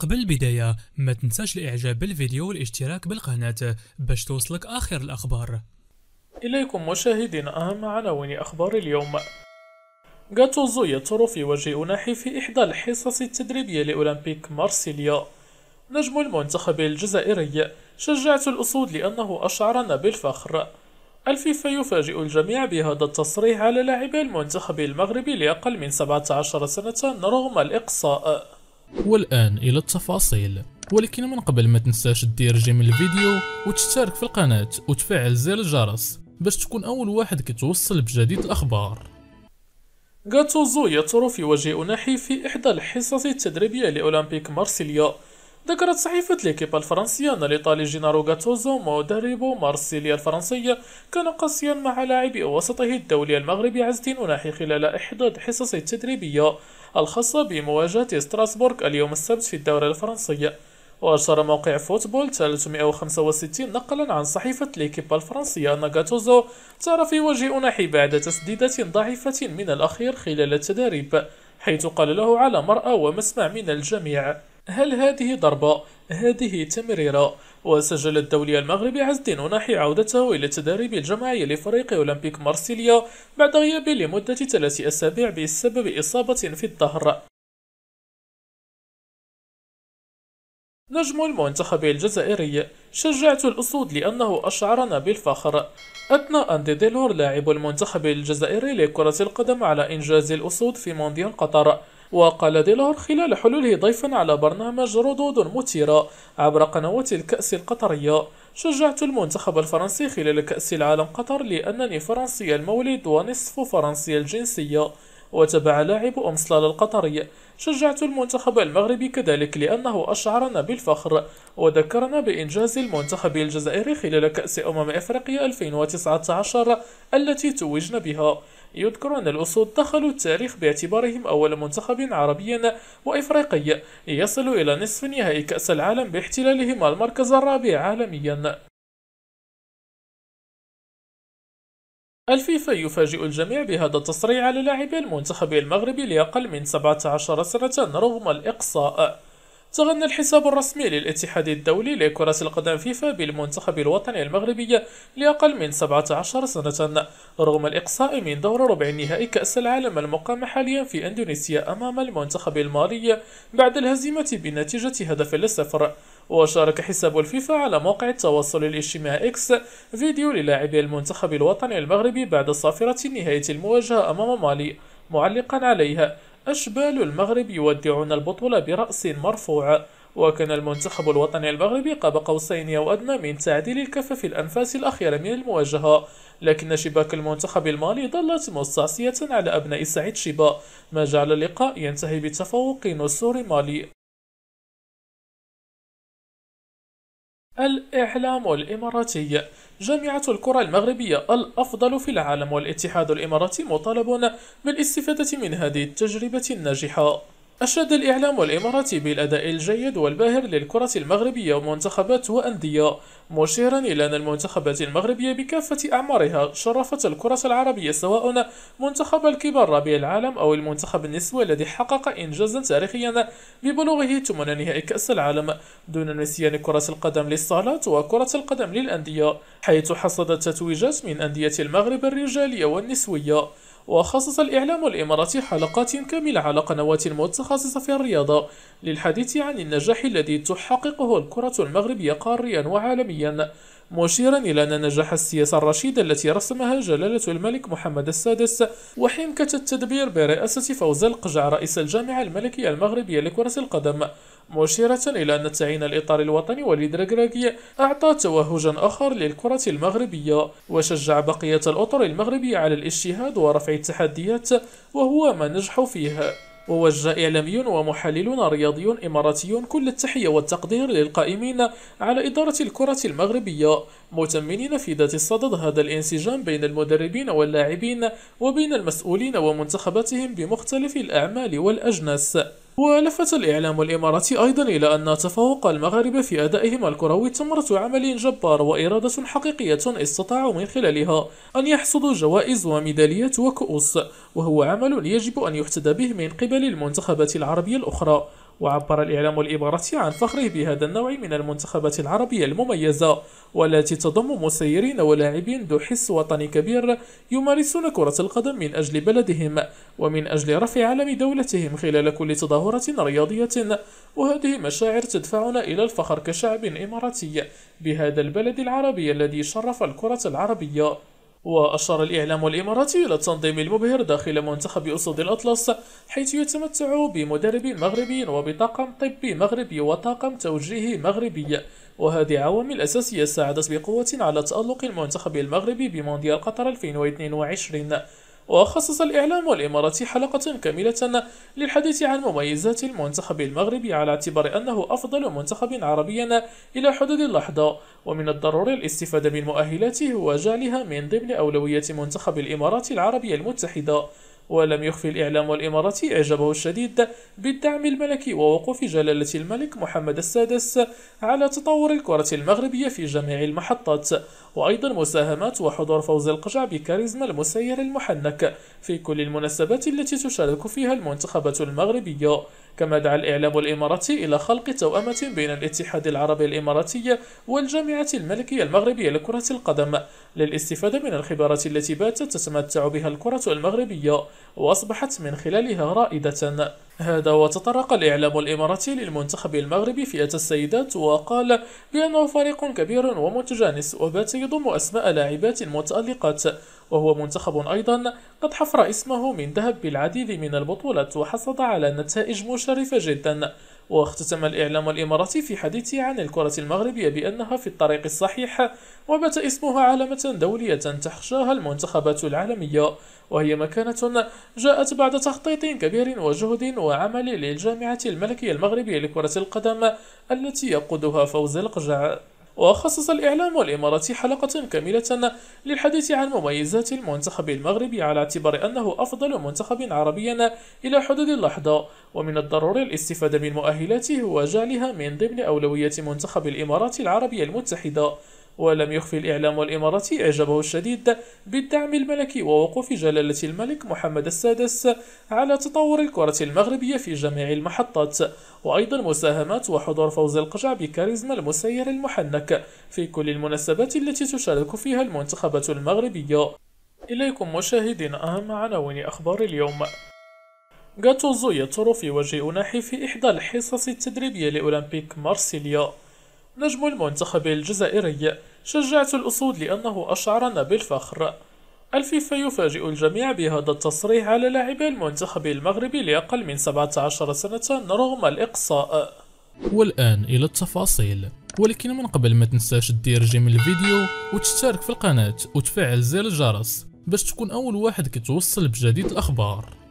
قبل البداية ما تنساش الاعجاب بالفيديو والاشتراك بالقناة باش توصلك اخر الاخبار اليكم مشاهدين اهم عناوين اخبار اليوم جاتوزو يطر في وجه أناحي في إحدى الحصص التدريبية لأولمبيك مارسيليا نجم المنتخب الجزائري شجعت الأسود لأنه أشعرنا بالفخر الفيفا يفاجئ الجميع بهذا التصريح على لاعبي المنتخب المغربي لأقل من 17 سنة رغم الإقصاء والآن إلى التفاصيل ولكن من قبل ما تنساش دير جيم الفيديو وتشترك في القناة وتفعل زر الجرس باش تكون أول واحد كتوصل بجديد الأخبار غاتوزو يطرو في وجه نحيف في إحدى الحصص التدريبية لأولمبيك مارسيليا ذكرت صحيفة ليكيب الفرنسية أن الإيطالي جينارو غاتوزو مدرب مارسيليا الفرنسية كان قاسيا مع لاعبي وسطه الدولي المغربي عز الدين أناحي خلال إحدى الحصص التدريبية الخاصة بمواجهة ستراسبورغ اليوم السبت في الدورة الفرنسية وأشار موقع فوتبول 365 نقلا عن صحيفة ليكيب الفرنسية أن غاتوزو تار في وجه أناحي بعد تسديدة ضعيفة من الأخير خلال التدريب حيث قال له على مرأى ومسمع من الجميع هل هذه ضربة؟ هذه تمريرة وسجل الدولي المغربي عز الدين وناحي عودته إلى التدريب الجماعي لفريق أولمبيك مارسيليا بعد غياب لمدة ثلاث أسابيع بسبب إصابة في الظهر نجم المنتخب الجزائري شجعت الأسود لأنه أشعرنا بالفخر أثنى أندي ديلور لاعب المنتخب الجزائري لكرة القدم على إنجاز الأسود في مونديال قطر وقال ديلور خلال حلوله ضيفا على برنامج ردود مثيرة عبر قنوات الكأس القطرية شجعت المنتخب الفرنسي خلال كأس العالم قطر لأنني فرنسي المولد ونصف فرنسي الجنسية وتبع لاعب أمسلال القطري شجعت المنتخب المغربي كذلك لأنه أشعرنا بالفخر وذكرنا بإنجاز المنتخب الجزائري خلال كأس أمم إفريقيا 2019 التي توجنا بها يذكر أن الأسود دخلوا التاريخ باعتبارهم أول منتخب عربي وإفريقي يصل إلى نصف نهائي كأس العالم باحتلالهم المركز الرابع عالميا الفيفا يفاجئ الجميع بهذا التصريح على لاعبي المنتخب المغربي لأقل من 17 سنة رغم الإقصاء تغنى الحساب الرسمي للاتحاد الدولي لكرة القدم فيفا بالمنتخب الوطني المغربي لأقل من 17 سنة رغم الإقصاء من دور ربع النهائي كأس العالم المقام حاليا في أندونيسيا أمام المنتخب المالي بعد الهزيمة بنتيجة هدف للصفر وشارك حساب الفيفا على موقع التواصل الاجتماعي اكس فيديو للاعبي المنتخب الوطني المغربي بعد صافرة نهاية المواجهة أمام مالي معلقا عليها أشبال المغرب يودعون البطولة برأس مرفوع وكان المنتخب الوطني المغربي قاب قوسين أو أدنى من تعديل الكفة في الأنفاس الأخيرة من المواجهة لكن شباك المنتخب المالي ظلت مستعصية على أبناء سعيد شبا ما جعل اللقاء ينتهي بتفوق نسور مالي الإعلام الإماراتي جامعة الكرة المغربية الأفضل في العالم والاتحاد الإماراتي مطالب بالاستفادة من هذه التجربة الناجحة أشاد الإعلام الإماراتي بالأداء الجيد والباهر للكرة المغربية ومنتخبات وأندية مشيرا إلى أن المنتخبات المغربية بكافة أعمارها شرفت الكرة العربية سواء منتخب الكبار ربيع العالم أو المنتخب النسوي الذي حقق إنجازا تاريخيا ببلوغه ثمن نهائي كأس العالم دون نسيان كرة القدم للصالات وكرة القدم للأندية حيث حصدت تتويجات من أندية المغرب الرجالية والنسوية وخصص الإعلام الإماراتي حلقات كاملة على قنوات متخصصة في الرياضة للحديث عن النجاح الذي تحققه الكرة المغربية قاريا وعالميا مشيرا إلى أن نجاح السياسة الرشيدة التي رسمها جلالة الملك محمد السادس وحنكة التدبير برئاسة فوز القجع رئيس الجامعة الملكية المغربية لكرة القدم مشيرة إلى أن تعيين الإطار الوطني وليد ركراكي أعطى توهجا آخر للكرة المغربية وشجع بقية الأطر المغربية على الاجتهاد ورفع التحديات وهو ما نجحوا فيه ووجه إعلامي ومحلل رياضي إماراتي كل التحية والتقدير للقائمين على إدارة الكرة المغربية متمنين في ذات الصدد هذا الانسجام بين المدربين واللاعبين وبين المسؤولين ومنتخباتهم بمختلف الأعمال والأجناس ولفت الإعلام الإماراتي أيضا إلى أن تفوق المغاربة في أدائهم الكروي ثمرة عمل جبار وإرادة حقيقية استطاعوا من خلالها أن يحصدوا جوائز وميداليات وكؤوس وهو عمل يجب أن يحتذى به من قبل المنتخبات العربية الأخرى وعبر الإعلام الإماراتي عن فخره بهذا النوع من المنتخبات العربية المميزة والتي تضم مسيرين ولاعبين ذو حس وطني كبير يمارسون كرة القدم من أجل بلدهم ومن أجل رفع علم دولتهم خلال كل تظاهرة رياضية وهذه مشاعر تدفعنا إلى الفخر كشعب إماراتي بهذا البلد العربي الذي شرف الكرة العربية وأشار الإعلام الإماراتي إلى التنظيم المبهر داخل منتخب أسود الأطلس حيث يتمتع بمدرب مغربي وبطاقم طبي مغربي وطاقم توجيهي مغربي وهذه عوامل أساسية ساعدت بقوة على تألق المنتخب المغربي بمونديال قطر 2022 وخصص الإعلام الإماراتي حلقة كاملة للحديث عن مميزات المنتخب المغربي على اعتبار أنه أفضل منتخب عربي إلى حدود اللحظة ومن الضروري الاستفادة من مؤهلاته وجعلها من ضمن أولويات منتخب الإمارات العربية المتحدة ولم يخفي الإعلام الإماراتي إعجابه الشديد بالدعم الملكي ووقوف جلالة الملك محمد السادس على تطور الكرة المغربية في جميع المحطات وأيضا مساهمات وحضور فوز القجع بكاريزما المسير المحنك في كل المناسبات التي تشارك فيها المنتخبات المغربية كما دعا الإعلام الإماراتي إلى خلق توأمة بين الاتحاد العربي الإماراتي والجامعة الملكية المغربية لكرة القدم للاستفادة من الخبرات التي باتت تتمتع بها الكرة المغربية وأصبحت من خلالها رائدة هذا وتطرق الإعلام الإماراتي للمنتخب المغربي فئة السيدات وقال بأنه فريق كبير ومتجانس وبات يضم أسماء لاعبات متألقات وهو منتخب أيضا قد حفر اسمه من ذهب بالعديد من البطولات وحصد على نتائج مشرفة جدا واختتم الإعلام الإماراتي في حديثه عن الكرة المغربية بأنها في الطريق الصحيح وبات اسمها علامة دولية تخشاها المنتخبات العالمية وهي مكانة جاءت بعد تخطيط كبير وجهد وعمل للجامعة الملكية المغربية لكرة القدم التي يقودها فوز القجع وخصص الإعلام الإماراتي حلقة كاملة للحديث عن مميزات المنتخب المغربي على اعتبار أنه أفضل منتخب عربي إلى حدود اللحظة ومن الضروري الاستفادة من مؤهلاته وجعلها من ضمن أولويات منتخب الإمارات العربية المتحدة ولم يخفي الإعلام الإماراتي إعجابه الشديد بالدعم الملكي ووقوف جلالة الملك محمد السادس على تطور الكرة المغربية في جميع المحطات وأيضا مساهمات وحضور فوز القجع بكاريزما المسير المحنك في كل المناسبات التي تشارك فيها المنتخبات المغربية إليكم مشاهدين أهم عناوين أخبار اليوم غاتوزو يطر في وجه أناحي في إحدى الحصص التدريبية لأولمبيك مارسيليا نجم المنتخب الجزائري شجعت الأسود لأنه أشعرنا بالفخر الفيفا يفاجئ الجميع بهذا التصريح على لاعب المنتخب المغربي لأقل من 17 سنة رغم الإقصاء والآن إلى التفاصيل ولكن من قبل ما تنساش تدير جيم الفيديو وتشترك في القناة وتفعل زر الجرس باش تكون أول واحد كتوصل بجديد الأخبار